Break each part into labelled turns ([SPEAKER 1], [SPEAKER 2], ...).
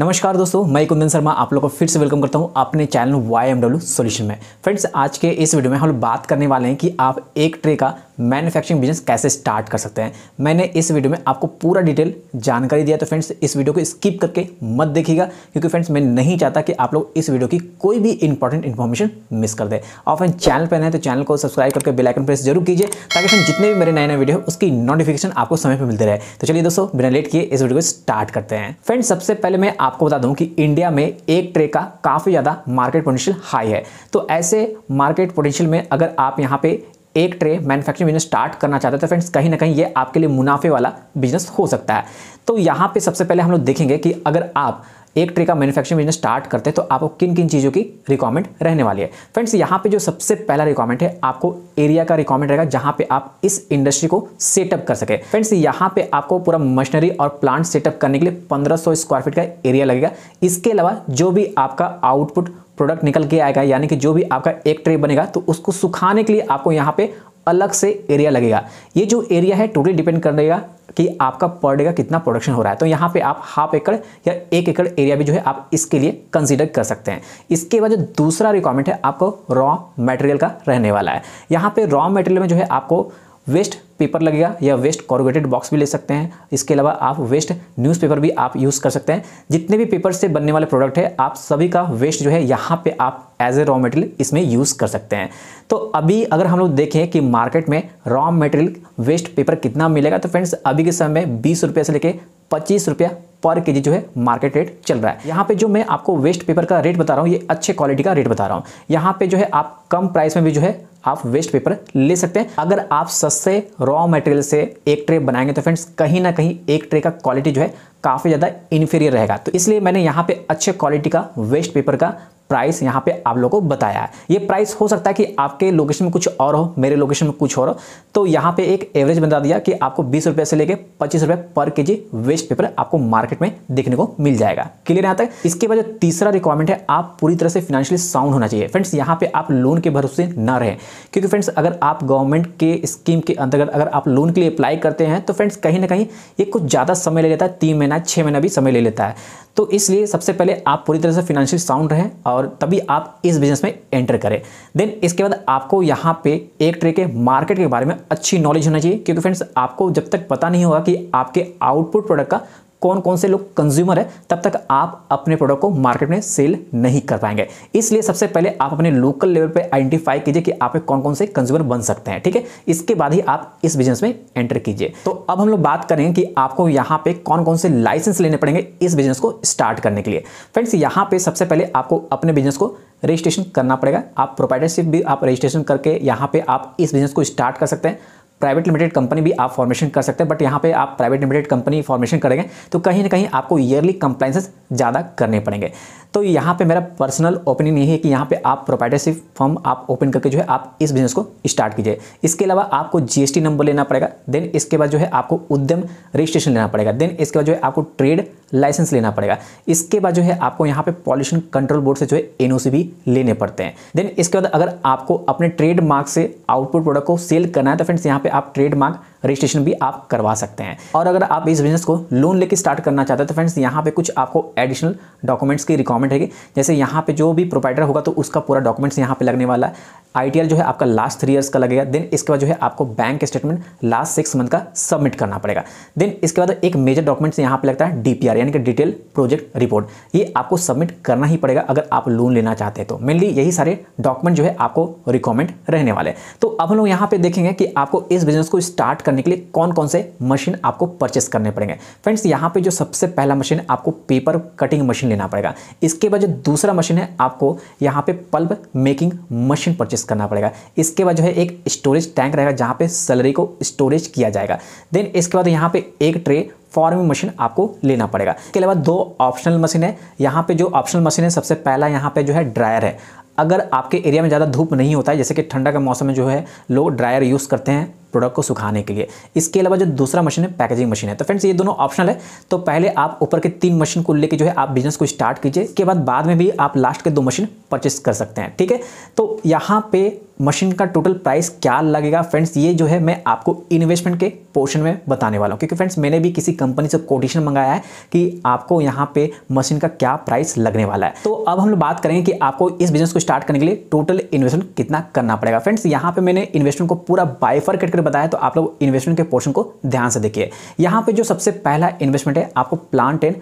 [SPEAKER 1] नमस्कार दोस्तों मैं कुंदन शर्मा आप लोग को फिर से वेलकम करता हूं अपने चैनल वाई एम सोल्यूशन में फ्रेंड्स आज के इस वीडियो में हम बात करने वाले हैं कि आप एक ट्रे का मैन्युफैक्चरिंग बिजनेस कैसे स्टार्ट कर सकते हैं मैंने इस वीडियो में आपको पूरा डिटेल जानकारी दिया तो फ्रेंड्स इस वीडियो को स्किप करके मत देखिएगा क्योंकि फ्रेंड्स मैं नहीं चाहता कि आप लोग इस वीडियो की कोई भी इंपॉर्टेंट इन्फॉर्मेशन मिस कर दें और फ्रेंड चैनल पर नए तो चैनल को सब्सक्राइब करके बिलाइकन प्रेस जरूर कीजिए ताकि फ्रेंड जितने भी मेरे नए नए वीडियो उसकी नोटिफिकेशन आपको समय पर मिलते रहे तो चलिए दोस्तों बिना लेट किए इस वीडियो को स्टार्ट करते हैं फ्रेंड्स सबसे पहले मैं आपको बता दूँ कि इंडिया में एक ट्रे का काफ़ी ज़्यादा मार्केट पोटेंशियल हाई है तो ऐसे मार्केट पोटेंशियल में अगर आप यहाँ पे एक ट्रे मैन्युफैक्चरिंग बिजनेस स्टार्ट करना चाहते हैं तो फ्रेंड्स कहीं ना कहीं ये आपके लिए मुनाफे वाला बिजनेस हो सकता है तो यहाँ पे सबसे पहले हम लोग देखेंगे कि अगर आप एक ट्रे का मैन्युफैक्चरिंग बिजनेस स्टार्ट करते हैं तो आपको किन किन चीज़ों की रिक्वायरमेंट रहने वाली है फ्रेंड्स यहाँ पे जो सबसे पहला रिक्वायरमेंट है आपको एरिया का रिक्वायरमेंट रहेगा जहाँ पे आप इस इंडस्ट्री को सेटअप कर सके फ्रेंड्स यहाँ पे आपको पूरा मशीनरी और प्लांट सेटअप करने के लिए पंद्रह स्क्वायर फीट का एरिया लगेगा इसके अलावा जो भी आपका आउटपुट प्रोडक्ट निकल के आएगा यानी कि जो भी आपका एक ट्रे बनेगा तो उसको सुखाने के लिए आपको यहाँ पे अलग से एरिया लगेगा ये जो एरिया है टोटली डिपेंड करेगा कि आपका पर डे का कितना प्रोडक्शन हो रहा है तो यहाँ पे आप हाफ एकड़ या एक एकड़ एरिया भी जो है आप इसके लिए कंसीडर कर सकते हैं इसके बाद जो दूसरा रिक्वायरमेंट है आपको रॉ मटेरियल का रहने वाला है यहाँ पे रॉ मटेरियल में जो है आपको वेस्ट पेपर लगेगा या वेस्ट कॉर्गेटेड बॉक्स भी ले सकते हैं इसके अलावा आप वेस्ट न्यूज़पेपर भी आप यूज़ कर सकते हैं जितने भी पेपर से बनने वाले प्रोडक्ट है आप सभी का वेस्ट जो है यहाँ पे आप एज ए रॉ मटेरियल इसमें यूज़ कर सकते हैं तो अभी अगर हम लोग देखें कि मार्केट में रॉ मटेरियल वेस्ट पेपर कितना मिलेगा तो फ्रेंड्स अभी के समय में बीस रुपये से लेकर पच्चीस रुपया पर के जी जो है मार्केट रेट चल रहा है यहाँ पे जो मैं आपको वेस्ट पेपर का रेट बता रहा हूँ ये अच्छे क्वालिटी का रेट बता रहा हूँ यहाँ पे जो है आप कम प्राइस में भी जो है आप वेस्ट पेपर ले सकते हैं अगर आप सस्ते रॉ मटेरियल से एक ट्रे बनाएंगे तो फ्रेंड्स कहीं ना कहीं एक ट्रे का क्वालिटी जो है काफ़ी ज़्यादा इन्फीरियर रहेगा तो इसलिए मैंने यहाँ पे अच्छे क्वालिटी का वेस्ट पेपर का प्राइस यहाँ पे आप लोगों को बताया है ये प्राइस हो सकता है कि आपके लोकेशन में कुछ और हो मेरे लोकेशन में कुछ और हो तो यहाँ पे एक एवरेज बता दिया कि आपको बीस रुपये से लेके पच्चीस रुपये per K G waste paper आपको मार्केट में देखने को मिल जाएगा क्लियर यहाँ तक इसके बाद जो तीसरा रिक्वायरमेंट है आप पूरी तरह से फाइनेंशियली साउंड होना चाहिए फ्रेंड्स यहाँ पे आप लोन के भरोसे न रहें क्योंकि फ्रेंड्स अगर आप गवर्नमेंट के स्कीम के अंतर्गत अगर आप लोन के लिए अप्लाई करते हैं तो फ्रेंड्स कहीं ना कहीं ये कुछ ज़्यादा समय ले लेता है तीन महीना छः महीना भी समय ले लेता है तो इसलिए सबसे पहले आप पूरी तरह से फाइनेंशियल साउंड रहें और और तभी आप इस बिजनेस में एंटर करें देन इसके बाद आपको यहाँ पे एक ट्रे के मार्केट के बारे में अच्छी नॉलेज होना चाहिए क्योंकि फ्रेंड्स आपको जब तक पता नहीं होगा कि आपके आउटपुट प्रोडक्ट का कौन कौन से लोग कंज्यूमर है तब तक आप अपने प्रोडक्ट को मार्केट में सेल नहीं कर पाएंगे इसलिए सबसे पहले आप अपने लोकल लेवल पर आइडेंटिफाई कीजिए कि आप कौन कौन से कंज्यूमर बन सकते हैं ठीक है इसके बाद ही आप इस बिजनेस में एंटर कीजिए तो अब हम लोग बात करेंगे कि आपको यहाँ पे कौन कौन से लाइसेंस लेने पड़ेंगे इस बिजनेस को स्टार्ट करने के लिए फ्रेंड्स यहाँ पे सबसे पहले आपको अपने बिजनेस को रजिस्ट्रेशन करना पड़ेगा आप प्रोपाइटरशिप भी आप रजिस्ट्रेशन करके यहाँ पे आप इस बिजनेस को स्टार्ट कर सकते हैं प्राइवेट लिमिटेड कंपनी भी आप फॉर्मेशन कर सकते हैं बट यहाँ पे आप प्राइवेट लिमिटेड कंपनी फॉर्मेशन करेंगे तो कहीं ना कहीं आपको ईयरली कंप्लाइंसेस ज़्यादा करने पड़ेंगे तो यहाँ पे मेरा पर्सनल ओपिनियन यही है कि यहाँ पे आप प्रोपाइटरशिप फॉर्म आप ओपन करके जो है आप इस बिजनेस को स्टार्ट कीजिए इसके अलावा आपको जीएसटी नंबर लेना पड़ेगा देन इसके बाद जो है आपको उद्यम रजिस्ट्रेशन लेना पड़ेगा देन इसके बाद जो है आपको ट्रेड लाइसेंस लेना पड़ेगा इसके बाद जो है आपको यहाँ पे पॉल्यूशन कंट्रोल बोर्ड से जो है एनओसी भी लेने पड़ते हैं देन इसके बाद अगर आपको अपने ट्रेडमार्क से आउटपुट प्रोडक्ट को सेल करना है तो फ्रेंड्स यहाँ पे आप ट्रेडमार्क रजिस्ट्रेशन भी आप करवा सकते हैं और अगर आप इस बिजनेस को लोन लेके स्टार्ट करना चाहते हैं तो फ्रेंड्स यहाँ पे कुछ आपको एडिशनल डॉक्यूमेंट्स की रिक्वायरमेंट है जैसे यहाँ पे जो भी प्रोवाइडर होगा तो उसका पूरा डॉक्यूमेंट्स यहाँ पे लगने वाला है आई जो है आपका लास्ट थ्री ईयर्स का लगेगा देन इसके बाद जो है आपको bank statement last six month का सबमिट करना पड़ेगा देन इसके बाद एक मेजर डॉक्यूमेंट्स यहाँ पे लगता है डी यानी कि डिटेल प्रोजेक्ट रिपोर्ट ये आपको सबमिट करना ही पड़ेगा अगर आप लोन लेना चाहते हैं तो मेनली यही सारे डॉक्यूमेंट जो है आपको रिकॉमेंड रहने वाले तो अब हम लोग यहाँ पे देखेंगे कि आपको इस बिजनेस को स्टार्ट करने के लिए कौन कौन से मशीन आपको परचेस करने पड़ेंगे फ्रेंड्स यहाँ पे जो सबसे पहला मशीन आपको पेपर कटिंग मशीन लेना पड़ेगा इसके बाद जो दूसरा मशीन है आपको यहाँ पे पल्ब मेकिंग मशीन परचेस करना पड़ेगा इसके बाद जो है एक स्टोरेज टैंक रहेगा जहाँ पे सैलरी को स्टोरेज किया जाएगा देन इसके बाद यहाँ पे एक ट्रे फॉर्मिंग मशीन आपको लेना पड़ेगा इसके अलावा दो ऑप्शनल मशीन है यहाँ पे जो ऑप्शनल मशीन है सबसे पहला यहाँ पे जो है ड्रायर है अगर आपके एरिया में ज़्यादा धूप नहीं होता है जैसे कि ठंडा का मौसम में जो है लोग ड्रायर यूज़ करते हैं प्रोडक्ट को सुखाने के लिए इसके अलावा जो दूसरा मशीन है पैकेजिंग मशीन है तो फ्रेंड्स ये दोनों ऑप्शनल है तो पहले आप ऊपर के तीन मशीन को लेकर जो है आप बिजनेस को स्टार्ट कीजिए के बाद बाद में भी आप लास्ट के दो मशीन परचेस कर सकते हैं ठीक है तो यहाँ पे मशीन का टोटल प्राइस क्या लगेगा फ्रेंड्स ये जो है मैं आपको इन्वेस्टमेंट के पोर्शन में बताने वाला हूँ क्योंकि फ्रेंड्स मैंने भी किसी कंपनी से कोटेशन मंगाया है कि आपको यहाँ पे मशीन का क्या प्राइस लगने वाला है तो अब हम लोग बात करेंगे कि आपको इस बिजनेस को स्टार्ट करने के लिए टोटल इन्वेस्टमेंट कितना करना पड़ेगा फ्रेंड्स यहाँ पे मैंने इन्वेस्टमेंट को पूरा बाइफरकेट अगर बताया तो आप लोग इन्वेस्टमेंट के पोर्शन को ध्यान से देखिए यहाँ पे जो सबसे पहला इन्वेस्टमेंट है आपको प्लांट एंड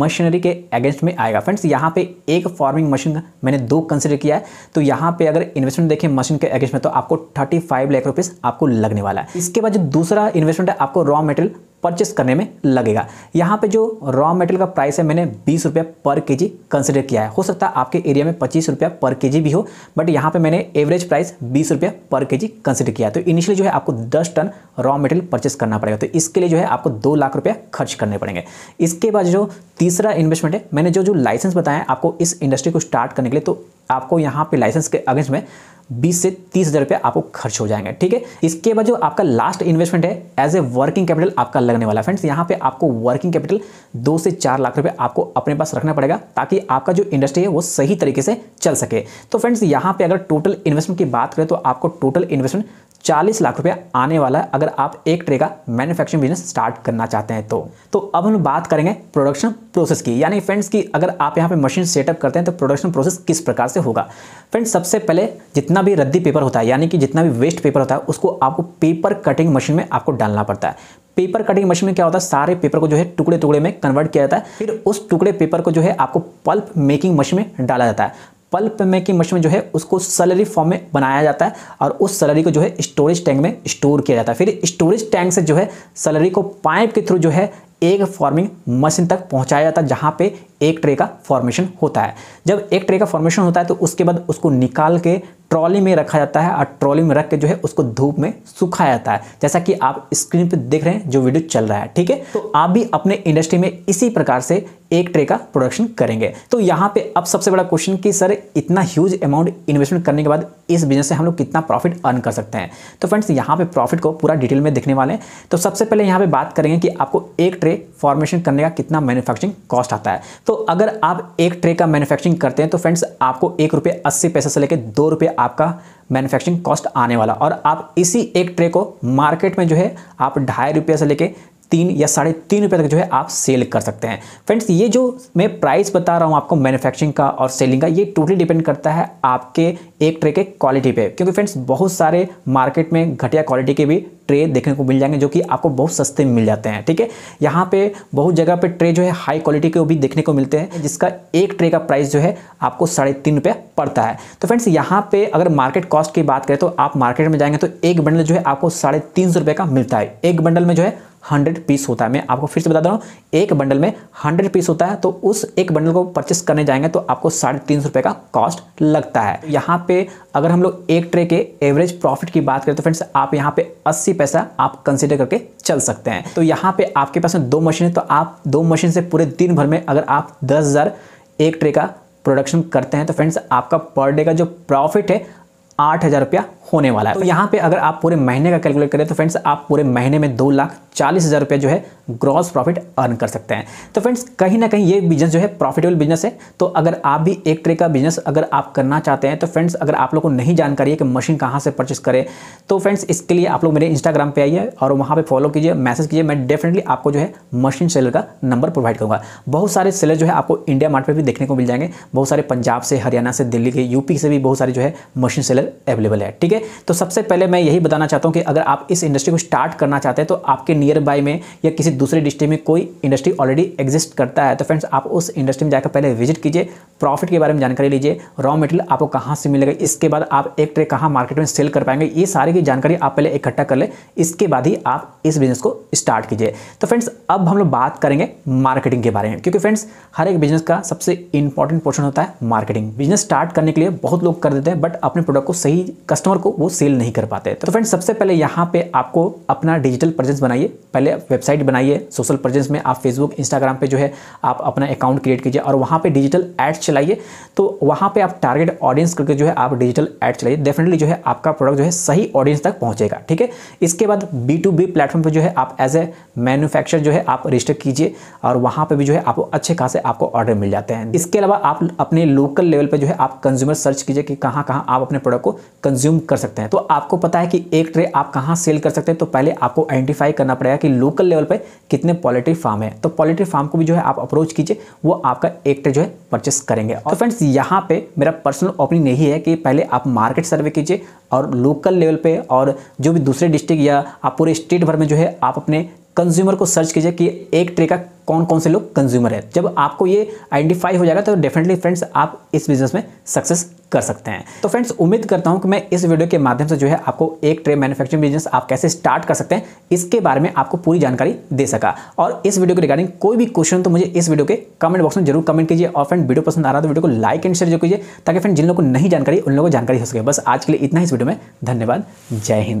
[SPEAKER 1] मशीनरी के अगेंस्ट में आएगा फ्रेंड्स यहाँ पे एक फार्मिंग मशीन मैंने दो कंसिडर किया है तो यहाँ पे अगर इन्वेस्टमेंट देखें मशीन के अगेंस्ट में तो आपको थर्टी लाख रुपीज़ आपको लगने वाला है इसके बाद जो दूसरा इन्वेस्टमेंट है आपको रॉ मेटेरियल परचेस करने में लगेगा यहाँ पे जो रॉ मेटेरियल का प्राइस है मैंने बीस रुपये पर के जी कंसिडर किया है हो सकता है आपके एरिया में पच्चीस रुपया पर के जी भी हो बट यहाँ पे मैंने एवरेज प्राइस बीस रुपये पर के जी कंसिडर किया है तो इनिशियली जो है आपको दस टन रॉ मेटेरियल परचेस करना पड़ेगा तो इसके लिए जो है आपको दो लाख रुपया खर्च करने पड़ेंगे इसके बाद जो तीसरा इन्वेस्टमेंट है मैंने जो जो लाइसेंस बताया आपको इस इंडस्ट्री को स्टार्ट करने के लिए तो आपको यहाँ पे लाइसेंस के अगेंस्ट में बीस से तीस हज़ार रुपया आपको खर्च हो जाएंगे ठीक है इसके बाद जो आपका लास्ट इन्वेस्टमेंट है एज ए वर्किंग कैपिटल आपका लगने वाला फ्रेंड्स यहाँ पे आपको वर्किंग कैपिटल दो से चार लाख रुपए आपको अपने पास रखना पड़ेगा ताकि आपका जो इंडस्ट्री है वो सही तरीके से चल सके तो फ्रेंड्स यहाँ पर अगर टोटल इन्वेस्टमेंट की बात करें तो आपको टोटल इन्वेस्टमेंट चालीस लाख रुपया आने वाला है अगर आप एक ट्रे का मैन्युफैक्चरिंग बिजनेस स्टार्ट करना चाहते हैं तो तो अब हम बात करेंगे प्रोडक्शन प्रोसेस की यानी फ्रेंड्स की अगर आप यहाँ पे मशीन सेटअप करते हैं तो प्रोडक्शन प्रोसेस किस प्रकार से होगा फ्रेंड्स सबसे पहले जितना भी रद्दी पेपर होता है यानी कि जितना भी वेस्ट पेपर होता है उसको आपको पेपर कटिंग मशीन में आपको डालना पड़ता है पेपर कटिंग मशीन में क्या होता है सारे पेपर को जो है टुकड़े टुकड़े में कन्वर्ट किया जाता है फिर उस टुकड़े पेपर को जो है आपको पल्प मेकिंग मशीन में डाला जाता है पल्प में की मशीन में जो है उसको सलरी फॉर्म में बनाया जाता है और उस सलरी को जो है स्टोरेज टैंक में स्टोर किया जाता है फिर स्टोरेज टैंक से जो है सलरी को पाइप के थ्रू जो है एक फॉर्मिंग मशीन तक पहुंचाया जाता है जहाँ पे एक ट्रे का फॉर्मेशन होता है जब एक ट्रे का फॉर्मेशन होता है तो उसके बाद उसको निकाल के ट्रॉली में रखा जाता है और ट्रॉली में रख के जो है उसको धूप में सुखाया जाता है जैसा कि आप स्क्रीन पर देख रहे हैं जो वीडियो चल रहा है ठीक है तो आप भी अपने इंडस्ट्री में इसी प्रकार से एक ट्रे का प्रोडक्शन करेंगे तो यहाँ पे अब सबसे बड़ा क्वेश्चन कि सर इतना ह्यूज अमाउंट इन्वेस्टमेंट करने के बाद इस बिजनेस से हम लोग कितना प्रॉफिट अर्न कर सकते हैं तो फ्रेंड्स यहाँ पे प्रॉफिट को पूरा डिटेल में देखने वाले हैं तो सबसे पहले यहाँ पे बात करेंगे कि आपको एक ट्रे फॉर्मेशन करने का कितना मैनुफैक्चरिंग कॉस्ट आता है तो अगर आप एक ट्रे का मैन्युफैक्चरिंग करते हैं तो फ्रेंड्स आपको एक रुपये अस्सी पैसे से लेकर दो आपका मैन्युफैक्चरिंग कॉस्ट आने वाला और आप इसी एक ट्रे को मार्केट में जो है आप ढाई रुपये से लेके तीन या साढ़े तीन रुपये तक जो है आप सेल कर सकते हैं फ्रेंड्स ये जो मैं प्राइस बता रहा हूँ आपको मैन्युफैक्चरिंग का और सेलिंग का ये टोटली डिपेंड करता है आपके एक ट्रे के क्वालिटी पे क्योंकि फ्रेंड्स बहुत सारे मार्केट में घटिया क्वालिटी के भी ट्रे देखने को मिल जाएंगे जो कि आपको बहुत सस्ते मिल जाते हैं ठीक है यहाँ पे बहुत जगह पर ट्रे जो है हाई क्वालिटी के भी देखने को मिलते हैं जिसका एक ट्रे का प्राइस जो है आपको साढ़े तीन रुपये पड़ता है तो फ्रेंड्स यहाँ पे अगर मार्केट कॉस्ट की बात करें तो आप मार्केट में जाएंगे तो एक बंडल जो है आपको साढ़े तीन सौ रुपये का मिलता है एक बंडल में जो है हंड्रेड पीस होता है मैं आपको फिर से बता दे रहा हूँ एक बंडल में हंड्रेड पीस होता है तो उस एक बंडल को परचेस करने जाएंगे तो आपको साढ़े तीन सौ रुपये का कॉस्ट लगता है यहाँ पे अगर हम लोग एक ट्रे के एवरेज प्रॉफिट की बात करें तो फ्रेंड्स आप यहाँ पे अस्सी पैसा आप कंसिडर करके चल सकते हैं तो यहाँ पर आपके पास में दो मशीन है तो आप दो मशीन से पूरे दिन भर में अगर आप दस हज़ार एक ट्रे का प्रोडक्शन करते हैं तो फ्रेंड्स आपका पर डे का जो प्रॉफिट है आठ हज़ार रुपया होने वाला है तो, तो यहाँ पे अगर आप पूरे महीने का कैलकुलेट करें तो फ्रेंड्स आप पूरे महीने में दो लाख चालीस हज़ार रुपये जो है ग्रॉस प्रॉफिट अर्न कर सकते हैं तो फ्रेंड्स कहीं ना कहीं ये बिजनेस जो है प्रॉफिटेबल बिजनेस है तो अगर आप भी एक तरह का बिजनेस अगर आप करना चाहते हैं तो फ्रेंड्स अगर आप लोग को नहीं जानकारी है कि मशीन कहाँ से परचेस करें तो फ्रेंड्स इसके लिए आप लोग मेरे इंस्टाग्राम पर आइए और वहाँ पर फॉलो कीजिए मैसेज कीजिए मैं डेफिनेटली आपको जो है मशीन सेलर का नंबर प्रोवाइड करूँगा बहुत सारे सेलर जो है आपको इंडिया मार्ट पर भी देखने को मिल जाएंगे बहुत सारे पंजाब से हरियाणा से दिल्ली के यूपी से भी बहुत सारे जो है मशीन सेलर अवेलेबल है ठीक है तो सबसे पहले मैं यही बताना चाहता हूँ कि अगर आप इस इंडस्ट्री को स्टार्ट करना चाहते हैं तो आपके नियर बाय में या किसी दूसरे डिस्ट्रिक्ट में कोई इंडस्ट्री ऑलरेडी एग्जिस्ट करता है तो फ्रेंड्स आप उस इंडस्ट्री में जाकर पहले विजिट कीजिए प्रॉफिट के बारे में जानकारी लीजिए रॉ मटेरियल आपको कहाँ से मिलेगा इसके बाद आप एक ट्रे कहाँ मार्केट में सेल कर पाएंगे ये सारी की जानकारी आप पहले इकट्ठा कर ले इसके बाद ही आप इस बिजनेस को स्टार्ट कीजिए तो फ्रेंड्स अब हम लोग बात करेंगे मार्केटिंग के बारे में क्योंकि फ्रेंड्स हर एक बिजनेस का सबसे इंपॉर्टेंट पोर्शन होता है मार्केटिंग बिजनेस स्टार्ट करने के लिए बहुत लोग कर देते हैं बट अपने प्रोडक्ट को सही कस्टमर को वो सेल नहीं कर पाते तो फ्रेंड्स सबसे पहले यहाँ पे आपको अपना डिजिटल प्रेजेंस बनाइए पहले वेबसाइट बनाइए सोशल प्रेजेंस में आप फेसबुक इंस्टाग्राम पे जो है आप अपना अकाउंट क्रिएट कीजिए और वहाँ पे डिजिटल एड्स चलाइए तो वहाँ पे आप टारगेट ऑडियंस करके जो है आप डिजिटल एड चलाइए डेफिनेटली जो है आपका प्रोडक्ट जो है सही ऑडियंस तक पहुँचेगा ठीक है इसके बाद बी टू बी प्लेटफॉर्म पर जो है आप एज ए मैन्युफैक्चर जो है आप रजिस्टर कीजिए और वहाँ पर भी जो है आपको अच्छे खासे आपको ऑर्डर मिल जाते हैं इसके अलावा आप अपने लोकल लेवल पर जो है आप कंज्यूमर सर्च कीजिए कि कहाँ कहाँ आप अपने प्रोडक्ट को कंज्यूम कर सकते हैं तो आपको पता है कि एक ट्रे आप कहाँ सेल कर सकते हैं तो पहले आपको आइडेंटिफाई करना पड़ेगा कि लोकल लेवल पर कितने पॉलिट्री फार्म है तो पॉलिट्री फार्म को भी जो है आप अप्रोच कीजिए वो आपका एक ट्रे जो है परचेस करेंगे और फ्रेंड्स यहाँ पर मेरा पर्सनल ओपिनियन यही है कि पहले आप मार्केट सर्वे कीजिए और लोकल लेवल पे और जो भी दूसरे डिस्ट्रिक्ट या आप पूरे स्टेट भर में जो है आप अपने कंज्यूमर को सर्च कीजिए कि एक ट्रे का कौन कौन से लोग कंज्यूमर है जब आपको ये आइडेंटिफाई हो जाएगा तो डेफिनेटली फ्रेंड्स आप इस बिजनेस में सक्सेस कर सकते हैं तो फ्रेंड्स उम्मीद करता हूं कि मैं इस वीडियो के माध्यम से जो है आपको एक ट्रे मैन्युफैक्चरिंग बिजनेस आप कैसे स्टार्ट कर सकते हैं इसके बारे में आपको पूरी जानकारी दे सका और इस वीडियो के रिगार्डिंग कोई भी क्वेश्चन तो मुझे इस वीडियो के कमेंट बॉक्स में जरूर कमेंट कीजिए और फ्रेंड वीडियो पसंद आ रहा तो वीडियो को लाइक एंड शेयर जो कीजिए ताकि फ्रेंड जिन लोगों को नहीं जानकारी उन लोगों को जानकारी हो सके बस आज के लिए इतना ही इस वीडियो में धन्यवाद जय हिंद